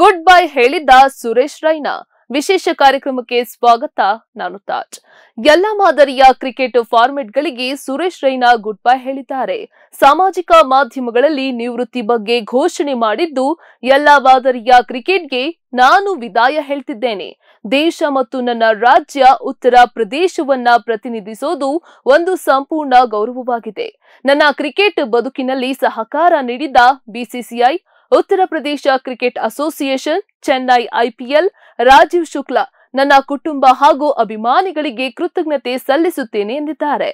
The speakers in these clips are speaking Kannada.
ಗುಡ್ ಬೈ ಹೇಳಿದ್ದ ಸುರೇಶ್ ರೈನಾ ವಿಶೇಷ ಕಾರ್ಯಕ್ರಮಕ್ಕೆ ಸ್ವಾಗತ ನಾನು ತಾಜ್ ಎಲ್ಲ ಮಾದರಿಯ ಕ್ರಿಕೆಟ್ ಫಾರ್ಮೆಟ್ಗಳಿಗೆ ಸುರೇಶ್ ರೈನಾ ಗುಡ್ ಬೈ ಹೇಳಿದ್ದಾರೆ ಸಾಮಾಜಿಕ ಮಾಧ್ಯಮಗಳಲ್ಲಿ ನಿವೃತ್ತಿ ಬಗ್ಗೆ ಘೋಷಣೆ ಮಾಡಿದ್ದು ಎಲ್ಲ ಮಾದರಿಯ ಕ್ರಿಕೆಟ್ಗೆ ನಾನು ವಿದಾಯ ಹೇಳ್ತಿದ್ದೇನೆ ದೇಶ ಮತ್ತು ನನ್ನ ರಾಜ್ಯ ಉತ್ತರ ಪ್ರದೇಶವನ್ನ ಪ್ರತಿನಿಧಿಸೋದು ಒಂದು ಸಂಪೂರ್ಣ ಗೌರವವಾಗಿದೆ ನನ್ನ ಕ್ರಿಕೆಟ್ ಬದುಕಿನಲ್ಲಿ ಸಹಕಾರ ನೀಡಿದ BCCI Uttar Pradesh cricket association Chennai IPL Rajeev Shukla ನನ್ನ ಕುಟುಂಬ ಹಾಗೂ ಅಭಿಮಾನಿಗಳಿಗೆ ಕೃತಜ್ಞತೆ ಸಲ್ಲಿಸುತ್ತೇನೆ ಎಂದಿದ್ದಾರೆ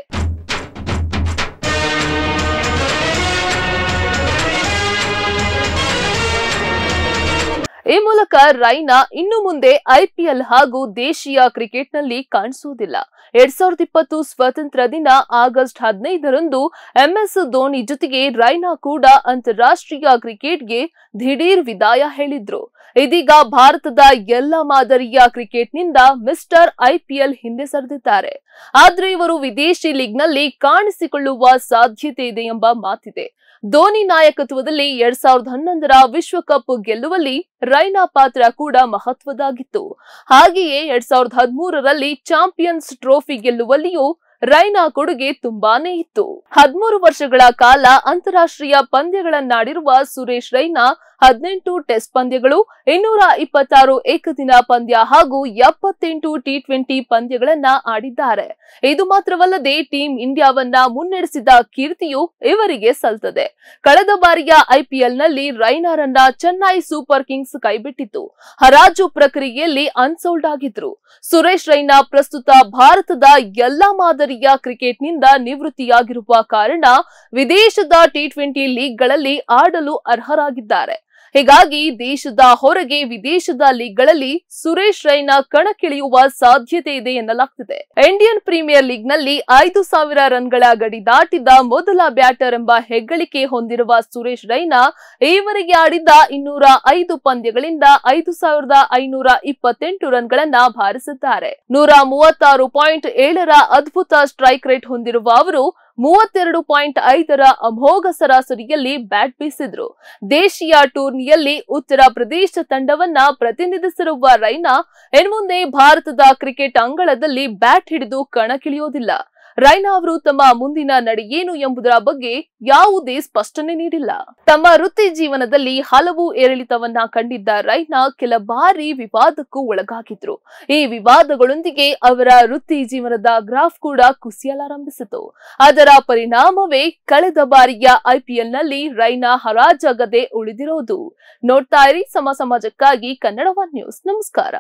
ಮೂಲಕ ರೈನಾ ಇನ್ನು ಮುಂದೆ ಐಪಿಎಲ್ ಹಾಗೂ ದೇಶೀಯ ಕ್ರಿಕೆಟ್ನಲ್ಲಿ ಕಾಣಿಸುವುದಿಲ್ಲ ಎರಡ್ ಸಾವಿರದ ಇಪ್ಪತ್ತು ಸ್ವಾತಂತ್ರ್ಯ ದಿನ ಆಗಸ್ಟ್ ಹದಿನೈದರಂದು ಎಂಎಸ್ ಧೋನಿ ಜೊತೆಗೆ ರೈನಾ ಕೂಡ ಅಂತಾರಾಷ್ಟ್ರೀಯ ಕ್ರಿಕೆಟ್ಗೆ ದಿಢೀರ್ ವಿದಾಯ ಹೇಳಿದ್ರು ಇದೀಗ ಭಾರತದ ಎಲ್ಲ ಮಾದರಿಯ ಕ್ರಿಕೆಟ್ನಿಂದ ಮಿಸ್ಟರ್ ಐಪಿಎಲ್ ಹಿಂದೆ ಸರಿದಿದ್ದಾರೆ ಆದ್ರೆ ಇವರು ವಿದೇಶಿ ಲೀಗ್ನಲ್ಲಿ ಕಾಣಿಸಿಕೊಳ್ಳುವ ಸಾಧ್ಯತೆ ಇದೆ ಎಂಬ ಮಾತಿದೆ ಧೋನಿ ನಾಯಕತ್ವದಲ್ಲಿ ಎರಡ್ ಸಾವಿರದ ಹನ್ನೊಂದರ ವಿಶ್ವಕಪ್ ಗೆಲ್ಲುವಲ್ಲಿ ರೈನಾ ಪಾತ್ರ ಕೂಡ ಮಹತ್ವದಾಗಿತ್ತು ಹಾಗೆಯೇ ಎರಡ್ ಸಾವಿರದ ಹದಿಮೂರರಲ್ಲಿ ಚಾಂಪಿಯನ್ಸ್ ಟ್ರೋಫಿ ಗೆಲ್ಲುವಲ್ಲಿಯೂ ರೈನಾ ಕೊಡುಗೆ ತುಂಬಾನೇ ಇತ್ತು ಹದಿಮೂರು ವರ್ಷಗಳ ಕಾಲ ಅಂತಾರಾಷ್ಟ್ರೀಯ ಪಂದ್ಯಗಳನ್ನಾಡಿರುವ ಸುರೇಶ್ ರೈನಾ ಹದಿನೆಂಟು ಟೆಸ್ಟ್ ಪಂದ್ಯಗಳು ಇನ್ನೂರ ಇಪ್ಪತ್ತಾರು ಏಕದಿನ ಪಂದ್ಯ ಹಾಗೂ ಎಪ್ಪತ್ತೆಂಟು ಟಿ ಟ್ವೆಂಟಿ ಪಂದ್ಯಗಳನ್ನ ಆಡಿದ್ದಾರೆ ಇದು ಮಾತ್ರವಲ್ಲದೆ ಟೀಂ ಇಂಡಿಯಾವನ್ನ ಮುನ್ನಡೆಸಿದ ಕೀರ್ತಿಯು ಇವರಿಗೆ ಸಲ್ತದೆ ಕಳೆದ ಬಾರಿಯ ಐಪಿಎಲ್ನಲ್ಲಿ ರೈನಾರನ್ನ ಚೆನ್ನೈ ಸೂಪರ್ ಕಿಂಗ್ಸ್ ಕೈಬಿಟ್ಟಿತ್ತು ಹರಾಜು ಪ್ರಕ್ರಿಯೆಯಲ್ಲಿ ಅನ್ಸೋಲ್ಡ್ ಆಗಿದ್ರು ಸುರೇಶ್ ರೈನಾ ಪ್ರಸ್ತುತ ಭಾರತದ ಎಲ್ಲಾ ಮಾದರಿಯ ಕ್ರಿಕೆಟ್ನಿಂದ ನಿವೃತ್ತಿಯಾಗಿರುವ ಕಾರಣ ವಿದೇಶದ ಟಿ ಟ್ವೆಂಟಿ ಲೀಗ್ಗಳಲ್ಲಿ ಆಡಲು ಅರ್ಹರಾಗಿದ್ದಾರೆ ಹೀಗಾಗಿ ದೇಶದ ಹೊರಗೆ ವಿದೇಶದ ಲೀಗ್ಗಳಲ್ಲಿ ಸುರೇಶ್ ರೈನಾ ಕಣಕ್ಕಿಳಿಯುವ ಸಾಧ್ಯತೆ ಇದೆ ಎನ್ನಲಾಗ್ತಿದೆ ಇಂಡಿಯನ್ ಪ್ರೀಮಿಯರ್ ಲೀಗ್ನಲ್ಲಿ ಐದು ಸಾವಿರ ರನ್ಗಳ ಗಡಿ ದಾಟಿದ ಮೊದಲ ಬ್ಯಾಟರ್ ಎಂಬ ಹೆಗ್ಗಳಿಕೆ ಹೊಂದಿರುವ ಸುರೇಶ್ ರೈನಾ ಈವರೆಗೆ ಆಡಿದ್ದ ಇನ್ನೂರ ಐದು ಪಂದ್ಯಗಳಿಂದ ಐದು ಸಾವಿರದ ಐನೂರ ಇಪ್ಪತ್ತೆಂಟು ರನ್ಗಳನ್ನ ಭಾರಿಸಿದ್ದಾರೆ ನೂರ ಮೂವತ್ತಾರು ಪಾಯಿಂಟ್ ಏಳರ ಅದ್ಭುತ ಸ್ಟ್ರೈಕ್ ರೇಟ್ ಹೊಂದಿರುವ ಅವರು ಮೂವತ್ತೆರಡು ಪಾಯಿಂಟ್ ಐದರ ಅಮೋಘ ಸರಾಸರಿಯಲ್ಲಿ ಬ್ಯಾಟ್ ಬೀಸಿದ್ರು ದೇಶೀಯ ಟೂರ್ನಿಯಲ್ಲಿ ಉತ್ತರ ಪ್ರದೇಶ ತಂಡವನ್ನ ಪ್ರತಿನಿಧಿಸಿರುವ ರೈನಾ ಇನ್ಮುಂದೆ ಭಾರತದ ಕ್ರಿಕೆಟ್ ಅಂಗಳದಲ್ಲಿ ಬ್ಯಾಟ್ ಹಿಡಿದು ಕಣಕ್ಕಿಳಿಯೋದಿಲ್ಲ ರೈನಾ ಅವರು ತಮ್ಮ ಮುಂದಿನ ನಡೆ ಏನು ಎಂಬುದರ ಬಗ್ಗೆ ಯಾವುದೇ ಸ್ಪಷ್ಟನೆ ನೀಡಿಲ್ಲ ತಮ್ಮ ವೃತ್ತಿ ಜೀವನದಲ್ಲಿ ಹಲವು ಏರಿಳಿತವನ್ನ ಕಂಡಿದ್ದ ರೈನಾ ಕೆಲ ಬಾರಿ ವಿವಾದಕ್ಕೂ ಒಳಗಾಗಿದ್ರು ಈ ವಿವಾದಗಳೊಂದಿಗೆ ಅವರ ವೃತ್ತಿ ಜೀವನದ ಗ್ರಾಫ್ ಕೂಡ ಕುಸಿಯಲಾರಂಭಿಸಿತು ಅದರ ಪರಿಣಾಮವೇ ಕಳೆದ ಬಾರಿಯ ಐಪಿಎಲ್ ನಲ್ಲಿ ರೈನಾ ಹರಾಜಾಗದೆ ಉಳಿದಿರೋದು ನೋಡ್ತಾ ಇರಿ ಸಮ ಸಮಾಜಕ್ಕಾಗಿ ಕನ್ನಡ ನ್ಯೂಸ್ ನಮಸ್ಕಾರ